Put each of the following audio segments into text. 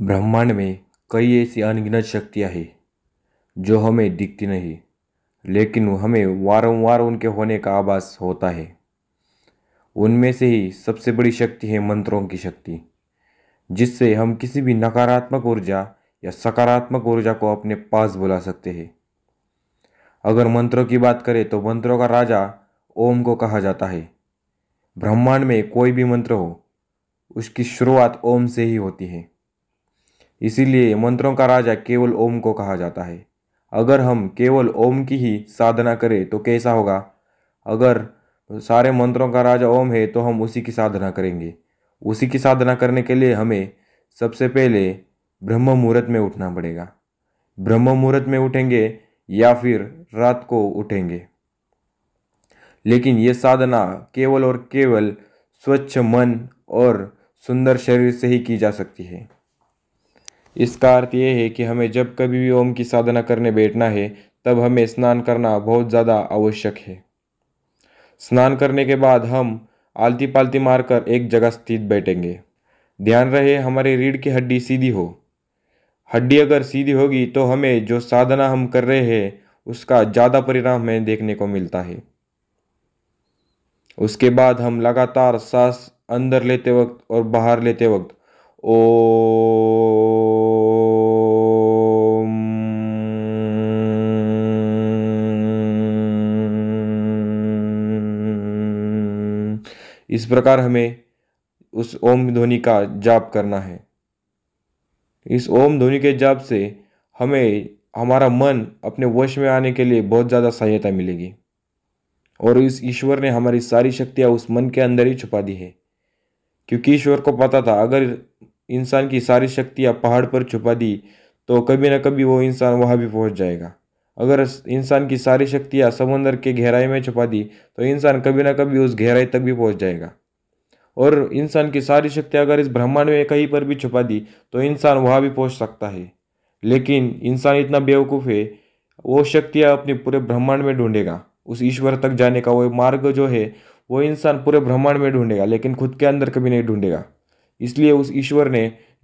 ब्रह्मांड में कई ऐसी अनगिनत शक्तियाँ हैं जो हमें दिखती नहीं लेकिन हमें वारंवार उनके होने का आभास होता है उनमें से ही सबसे बड़ी शक्ति है मंत्रों की शक्ति जिससे हम किसी भी नकारात्मक ऊर्जा या सकारात्मक ऊर्जा को अपने पास बुला सकते हैं अगर मंत्रों की बात करें तो मंत्रों का राजा ओम को कहा जाता है ब्रह्मांड में कोई भी मंत्र हो उसकी शुरुआत ओम से ही होती है इसीलिए मंत्रों का राजा केवल ओम को कहा जाता है अगर हम केवल ओम की ही साधना करें तो कैसा होगा अगर सारे मंत्रों का राजा ओम है तो हम उसी की साधना करेंगे उसी की साधना करने के लिए हमें सबसे पहले ब्रह्म मुहूर्त में उठना पड़ेगा ब्रह्म मुहूर्त में उठेंगे या फिर रात को उठेंगे लेकिन ये साधना केवल और केवल स्वच्छ मन और सुंदर शरीर से ही की जा सकती है इसका अर्थ ये है कि हमें जब कभी भी ओम की साधना करने बैठना है तब हमें स्नान करना बहुत ज़्यादा आवश्यक है स्नान करने के बाद हम आलती पालती मारकर एक जगह स्थित बैठेंगे ध्यान रहे हमारे रीढ़ की हड्डी सीधी हो हड्डी अगर सीधी होगी तो हमें जो साधना हम कर रहे हैं उसका ज़्यादा परिणाम हमें देखने को मिलता है उसके बाद हम लगातार सांस अंदर लेते वक्त और बाहर लेते वक्त इस प्रकार हमें उस ओम ध्वनि का जाप करना है इस ओम ध्वनि के जाप से हमें हमारा मन अपने वश में आने के लिए बहुत ज़्यादा सहायता मिलेगी और इस ईश्वर ने हमारी सारी शक्तियाँ उस मन के अंदर ही छुपा दी है क्योंकि ईश्वर को पता था अगर इंसान की सारी शक्तियाँ पहाड़ पर छुपा दी तो कभी ना कभी वो इंसान वहाँ भी पहुँच जाएगा अगर इंसान की सारी शक्तियाँ समंदर के गहराई में छुपा दी तो इंसान कभी ना कभी उस गहराई तक भी पहुँच जाएगा और इंसान की सारी शक्तियाँ अगर इस ब्रह्मांड में कहीं पर भी छुपा दी तो इंसान वहाँ भी पहुँच सकता है लेकिन इंसान इतना बेवकूफ़ है वो शक्तियाँ अपने पूरे ब्रह्मांड में ढूंढेगा उस ईश्वर तक जाने का वो मार्ग जो है वो इंसान पूरे ब्रह्मांड में ढूंढेगा लेकिन खुद के अंदर कभी नहीं ढूंढेगा इसलिए उस ईश्वर ने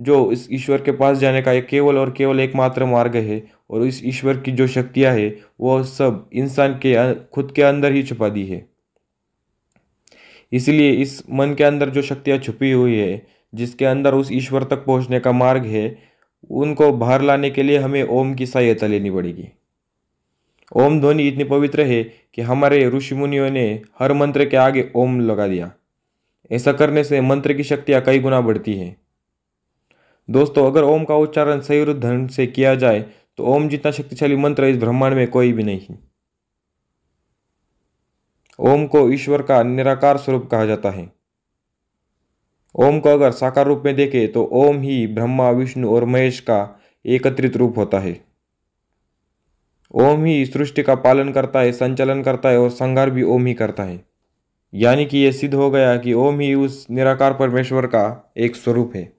जो इस ईश्वर के पास जाने का एक केवल और केवल एकमात्र मार्ग है और इस ईश्वर की जो शक्तियाँ है वह सब इंसान के अं-, खुद के अंदर ही छुपा दी है इसलिए इस मन के अंदर जो शक्तियाँ छुपी हुई है जिसके अंदर उस ईश्वर तक पहुँचने का मार्ग है उनको बाहर लाने के लिए हमें ओम की सहायता लेनी पड़ेगी ओम ध्वनि इतनी पवित्र है कि हमारे ऋषि मुनियों ने हर मंत्र के आगे ओम लगा दिया ऐसा करने से मंत्र की शक्तियाँ कई गुना बढ़ती है दोस्तों अगर ओम का उच्चारण सही ढंग से किया जाए तो ओम जितना शक्तिशाली मंत्र इस ब्रह्मांड में कोई भी नहीं ओम को ईश्वर का निराकार स्वरूप कहा जाता है ओम को अगर साकार रूप में देखें तो ओम ही ब्रह्मा विष्णु और महेश का एकत्रित रूप होता है ओम ही सृष्टि का पालन करता है संचालन करता है और संघार भी ओम ही करता है यानी कि यह सिद्ध हो गया कि ओम ही उस निराकार परमेश्वर का एक स्वरूप है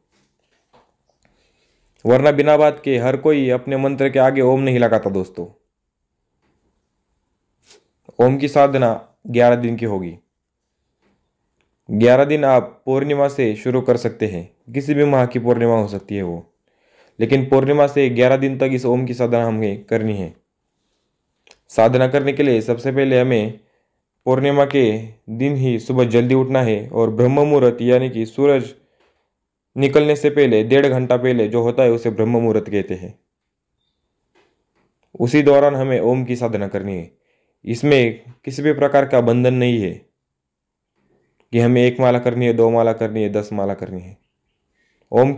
वरना बिना बात के हर कोई अपने मंत्र के आगे ओम नहीं लगाता दोस्तों ओम की साधना ग्यारह दिन की होगी ग्यारह दिन आप पूर्णिमा से शुरू कर सकते हैं किसी भी माह की पूर्णिमा हो सकती है वो लेकिन पूर्णिमा से ग्यारह दिन तक इस ओम की साधना हमें करनी है साधना करने के लिए सबसे पहले हमें पूर्णिमा के दिन ही सुबह जल्दी उठना है और ब्रह्म मुहूर्त यानी कि सूरज निकलने से पहले डेढ़ घंटा पहले जो होता है उसे ब्रह्म मुहूर्त कहते हैं उसी दौरान हमें ओम की साधना करनी है इसमें किसी भी प्रकार का बंधन नहीं है कि हमें एक माला करनी है दो माला करनी है दस माला करनी है ओम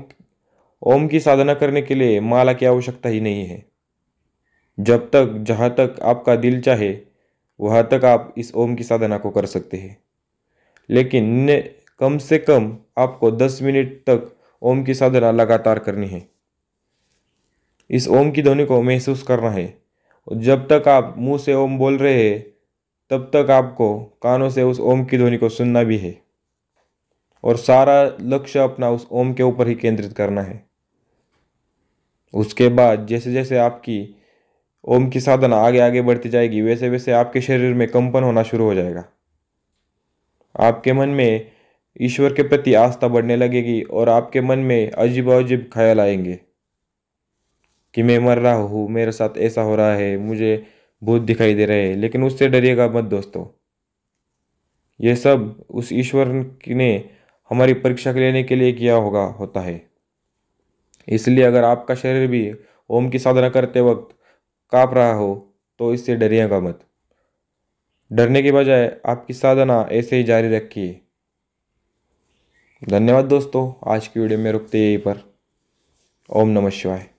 ओम की साधना करने के लिए माला की आवश्यकता ही नहीं है जब तक जहाँ तक आपका दिल चाहे वहाँ तक आप इस ओम की साधना को कर सकते हैं लेकिन ने कम से कम आपको 10 मिनट तक ओम की साधना लगातार करनी है इस ओम की ध्वनि को महसूस करना है जब तक आप मुंह से ओम बोल रहे हैं तब तक आपको कानों से उस ओम की ध्वनि को सुनना भी है और सारा लक्ष्य अपना उस ओम के ऊपर ही केंद्रित करना है उसके बाद जैसे जैसे आपकी ओम की साधना आगे आगे बढ़ती जाएगी वैसे वैसे आपके शरीर में कंपन होना शुरू हो जाएगा आपके मन में ईश्वर के प्रति आस्था बढ़ने लगेगी और आपके मन में अजीब अजीब ख्याल आएंगे कि मैं मर रहा हूँ मेरे साथ ऐसा हो रहा है मुझे भूत दिखाई दे रहे हैं लेकिन उससे डरिएगा मत दोस्तों ये सब उस ईश्वर ने हमारी परीक्षा लेने के लिए किया होगा होता है इसलिए अगर आपका शरीर भी ओम की साधना करते वक्त काँप रहा हो तो इससे डरिएगा मत डरने के बजाय आपकी साधना ऐसे ही जारी रखिए धन्यवाद दोस्तों आज की वीडियो में रुकते यहीं पर ओम नमः शिवाय